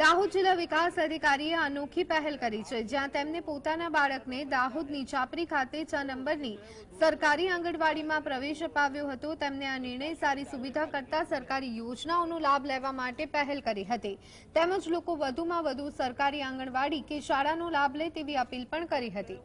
દાહોદ જિલ્લા વિકાસ અધિકારીએ અનોખી પહેલ કરી છે જ્યાં તેમને પોતાના બાળકને દાહોદની ચાપરી ખાતે છ નંબરની સરકારી આંગણવાડીમાં પ્રવેશ અપાવ્યો હતો તેમને આ નિર્ણય સારી સુવિધા કરતા સરકારી યોજનાઓનો લાભ લેવા માટે પહેલ કરી હતી તેમજ લોકો વધુમાં વધુ સરકારી આંગણવાડી કે શાળાનો લાભ લે તેવી અપીલ પણ કરી હતી